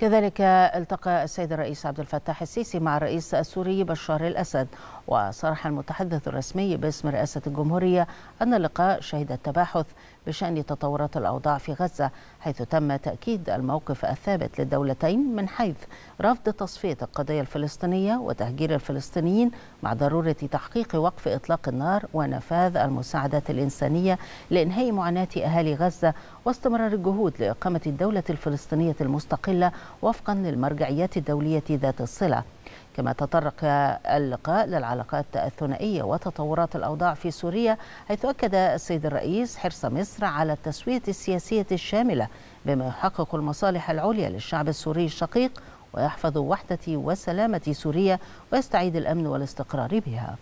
كذلك التقى السيد الرئيس عبد الفتاح السيسي مع الرئيس السوري بشار الأسد وصرح المتحدث الرسمي باسم رئاسة الجمهورية أن اللقاء شهد التباحث بشأن تطورات الأوضاع في غزة حيث تم تأكيد الموقف الثابت للدولتين من حيث رفض تصفية القضية الفلسطينية وتهجير الفلسطينيين مع ضرورة تحقيق وقف إطلاق النار ونفاذ المساعدات الإنسانية لإنهاء معاناة أهالي غزة واستمرار الجهود لإقامة الدولة الفلسطينية المستقلة وفقا للمرجعيات الدولية ذات الصلة كما تطرق اللقاء للعلاقات الثنائية وتطورات الأوضاع في سوريا حيث أكد السيد الرئيس حرص مصر على التسوية السياسية الشاملة بما يحقق المصالح العليا للشعب السوري الشقيق ويحفظ وحدة وسلامة سوريا ويستعيد الأمن والاستقرار بها